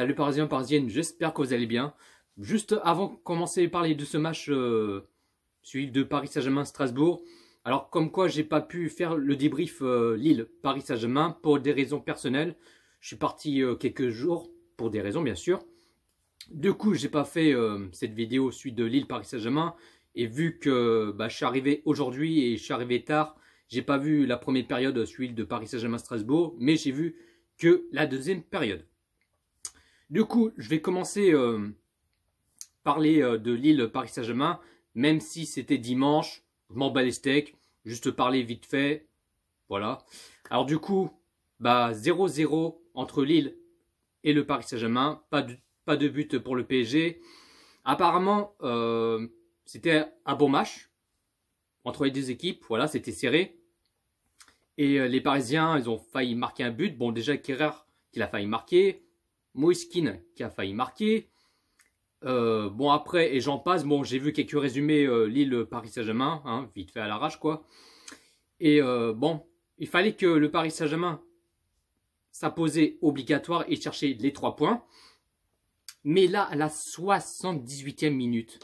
Salut Parisiens, Parisiennes, j'espère que vous allez bien. Juste avant de commencer à parler de ce match euh, de Paris Saint-Germain-Strasbourg, alors comme quoi j'ai pas pu faire le débrief euh, Lille-Paris Saint-Germain pour des raisons personnelles. Je suis parti euh, quelques jours pour des raisons bien sûr. Du coup, j'ai pas fait euh, cette vidéo suite de Lille-Paris Saint-Germain. Et vu que bah, je suis arrivé aujourd'hui et je suis arrivé tard, j'ai pas vu la première période, suite de Paris Saint-Germain-Strasbourg, mais j'ai vu que la deuxième période. Du coup, je vais commencer euh, parler euh, de Lille Paris Saint-Germain, même si c'était dimanche, je m'en bats les steaks, juste parler vite fait. Voilà. Alors du coup, bah 0-0 entre Lille et le Paris Saint-Germain, pas de, pas de but pour le PSG. Apparemment, euh, c'était un bon match entre les deux équipes, voilà, c'était serré. Et les Parisiens, ils ont failli marquer un but. Bon, déjà, Kerrer, qu'il a failli marquer. Moiskin qui a failli marquer. Euh, bon après, et j'en passe, bon j'ai vu quelques résumés euh, Lille Paris Saint-Germain, hein, vite fait à l'arrache quoi. Et euh, bon, il fallait que le Paris Saint-Germain s'imposait obligatoire et chercher les trois points. Mais là, à la 78e minute,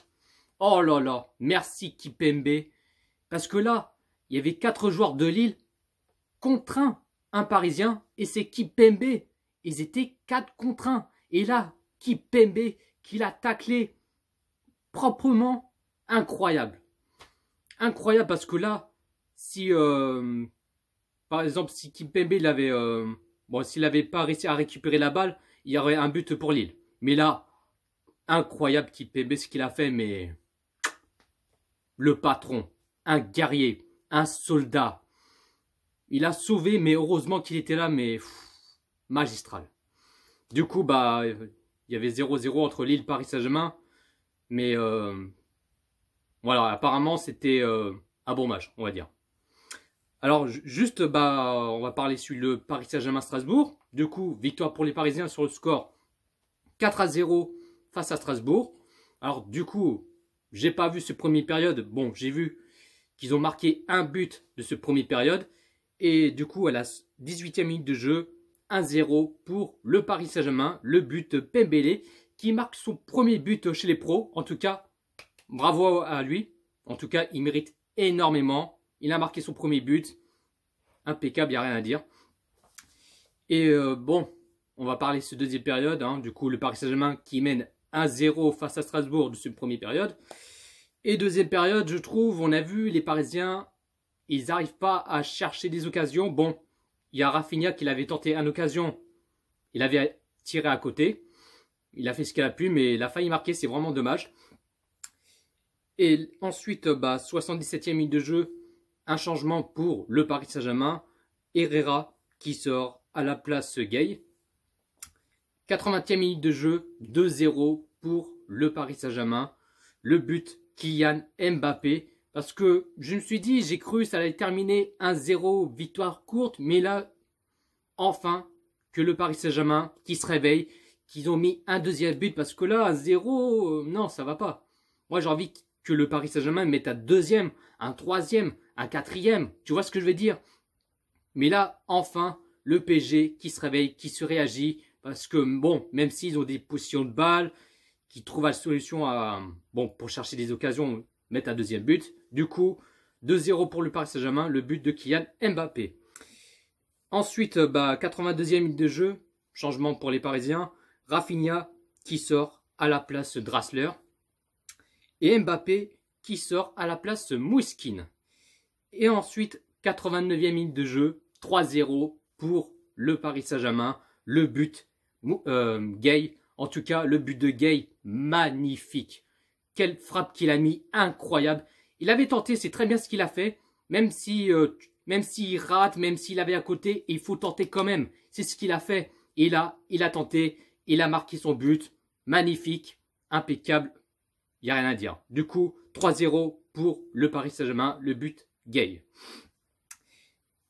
oh là là, merci Kipembe, parce que là, il y avait quatre joueurs de Lille contre un Parisien, et c'est Kipembe ils étaient 4 contre 1. Et là, Kipembe qui l'a taclé proprement, incroyable. Incroyable parce que là, si euh, par exemple si Kipembe l'avait avait. Euh, bon s'il n'avait pas réussi à récupérer la balle, il y aurait un but pour Lille. Mais là, incroyable Kipembe ce qu'il a fait, mais le patron, un guerrier, un soldat. Il a sauvé, mais heureusement qu'il était là, mais magistral. Du coup, bah, il y avait 0-0 entre Lille et Paris Saint-Germain. Mais euh, voilà, apparemment, c'était euh, un bon match, on va dire. Alors, juste, bah, on va parler sur le Paris Saint-Germain-Strasbourg. Du coup, victoire pour les Parisiens sur le score 4 à 0 face à Strasbourg. Alors, du coup, j'ai pas vu ce premier période. Bon, j'ai vu qu'ils ont marqué un but de ce premier période. Et du coup, à la 18e minute de jeu, 1-0 pour le Paris Saint-Germain, le but Pembele qui marque son premier but chez les pros. En tout cas, bravo à lui. En tout cas, il mérite énormément. Il a marqué son premier but. Impeccable, il n'y a rien à dire. Et euh, bon, on va parler de cette deuxième période. Hein. Du coup, le Paris Saint-Germain qui mène 1-0 face à Strasbourg de cette première période. Et deuxième période, je trouve, on a vu les Parisiens, ils n'arrivent pas à chercher des occasions. Bon, il y a Rafinha qui l'avait tenté à occasion. Il avait tiré à côté. Il a fait ce qu'il a pu, mais il a failli marquer. C'est vraiment dommage. Et ensuite, bah, 77e minute de jeu, un changement pour le Paris Saint-Germain. Herrera qui sort à la place Gay. 80e minute de jeu, 2-0 pour le Paris Saint-Germain. Le but, Kylian Mbappé parce que je me suis dit, j'ai cru que ça allait terminer 1-0, victoire courte, mais là, enfin, que le Paris Saint-Germain qui se réveille, qu'ils ont mis un deuxième but, parce que là, 1-0, euh, non, ça va pas. Moi, j'ai envie que le Paris Saint-Germain mette un deuxième, un troisième, un quatrième, tu vois ce que je veux dire Mais là, enfin, le PG qui se réveille, qui se réagit, parce que bon, même s'ils ont des positions de balle, qui trouvent la solution à, bon, pour chercher des occasions, mettre un deuxième but. Du coup, 2-0 pour le Paris Saint-Germain, le but de Kylian Mbappé. Ensuite, 82e bah, minute de jeu, changement pour les Parisiens. Rafinha qui sort à la place Drassler. Et Mbappé qui sort à la place Mouskine Et ensuite, 89e minute de jeu, 3-0 pour le Paris Saint-Germain. Le but euh, gay, en tout cas le but de gay magnifique. Quelle frappe qu'il a mis, incroyable. Il avait tenté, c'est très bien ce qu'il a fait, même si euh, même s'il rate, même s'il avait à côté, il faut tenter quand même. C'est ce qu'il a fait. Et là, il a tenté, il a marqué son but. Magnifique, impeccable. Il n'y a rien à dire. Du coup, 3-0 pour le Paris Saint-Germain, le but gay.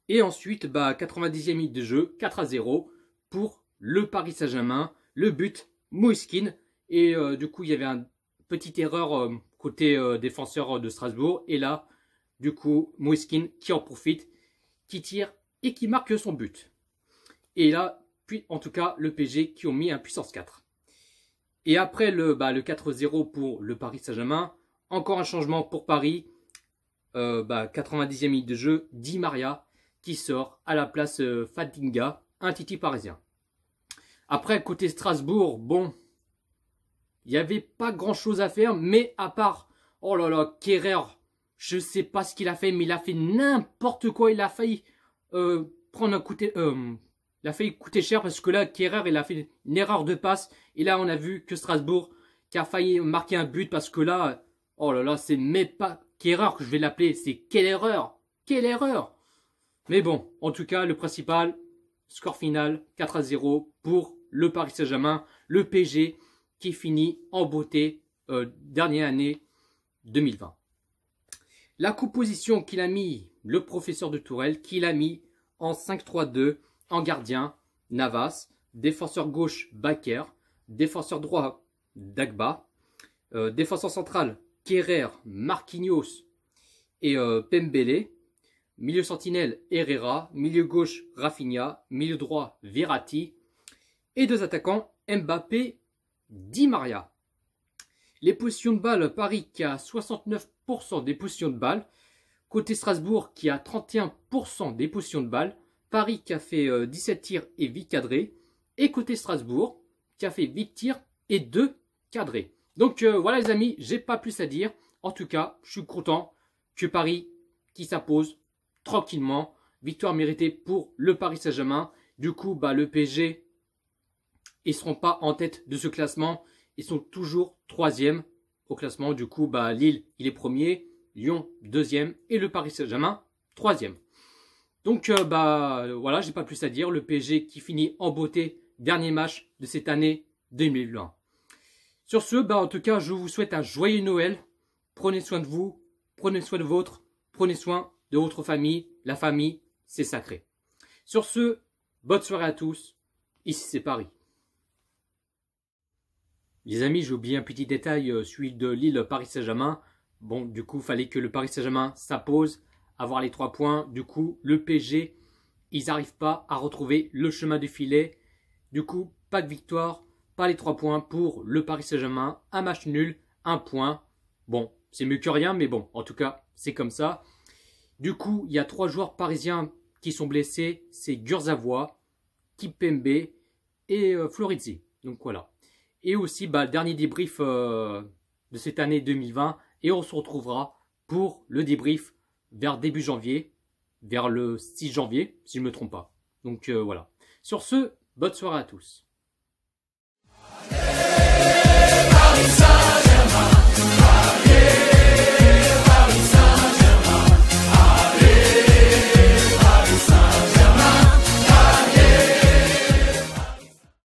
Et ensuite, bah, 90e minute de jeu, 4 à 0 pour le Paris Saint-Germain, le but Mouskin. Et euh, du coup, il y avait un petite erreur euh, côté euh, défenseur euh, de Strasbourg. Et là, du coup, Moiskin qui en profite, qui tire et qui marque son but. Et là, puis en tout cas, le PG qui ont mis un puissance 4. Et après le, bah, le 4-0 pour le Paris Saint-Germain, encore un changement pour Paris. 90e bah, minute de jeu, Di Maria qui sort à la place Fatinga. un titi parisien. Après, côté Strasbourg, bon, il n'y avait pas grand-chose à faire, mais à part, oh là là, Kerrer, je ne sais pas ce qu'il a fait, mais il a fait n'importe quoi. Il a failli euh, prendre un coup euh, il failli coûter cher parce que là, Kerrer, il a fait une erreur de passe. Et là, on a vu que Strasbourg qui a failli marquer un but parce que là, oh là là, c'est mais pas Kerrer que je vais l'appeler, c'est quelle erreur, quelle erreur. Mais bon, en tout cas, le principal, score final 4 à 0 pour le Paris Saint-Germain, le PG qui finit en beauté euh, dernière année 2020. La composition qu'il a mis, le professeur de Tourelle, qu'il a mis en 5-3-2, en gardien, Navas, défenseur gauche, Baker, défenseur droit, Dagba, euh, défenseur central, Kerrer, Marquinhos et euh, Pembele, milieu sentinelle, Herrera, milieu gauche, Rafinha, milieu droit, Virati et deux attaquants, Mbappé 10 Maria. Les positions de balle, Paris qui a 69% des positions de balle. Côté Strasbourg qui a 31% des positions de balle. Paris qui a fait 17 euh, tirs et 8 cadrés. Et côté Strasbourg qui a fait 8 tirs et 2 cadrés. Donc euh, voilà les amis, j'ai pas plus à dire. En tout cas, je suis content que Paris qui s'impose tranquillement. Victoire méritée pour le Paris Saint-Germain. Du coup, bah, le PSG ils ne seront pas en tête de ce classement. Ils sont toujours troisième au classement. Du coup, bah, Lille, il est premier, Lyon, deuxième, et le Paris Saint-Germain, troisième. Donc, euh, bah, voilà, j'ai pas plus à dire. Le PSG qui finit en beauté, dernier match de cette année 2020. Sur ce, bah, en tout cas, je vous souhaite un joyeux Noël. Prenez soin de vous, prenez soin de votre, prenez soin de votre famille. La famille, c'est sacré. Sur ce, bonne soirée à tous. Ici, c'est Paris. Les amis, j'ai oublié un petit détail, euh, celui de Lille Paris Saint-Germain. Bon, du coup, fallait que le Paris Saint-Germain s'impose, avoir les trois points. Du coup, le PSG, ils n'arrivent pas à retrouver le chemin du filet. Du coup, pas de victoire, pas les trois points pour le Paris Saint-Germain. Un match nul, un point. Bon, c'est mieux que rien, mais bon, en tout cas, c'est comme ça. Du coup, il y a trois joueurs parisiens qui sont blessés. C'est Gurzavoy, Kipembe et euh, Florizzi. Donc voilà et aussi bah, le dernier débrief euh, de cette année 2020. Et on se retrouvera pour le débrief vers début janvier, vers le 6 janvier, si je ne me trompe pas. Donc euh, voilà. Sur ce, bonne soirée à tous.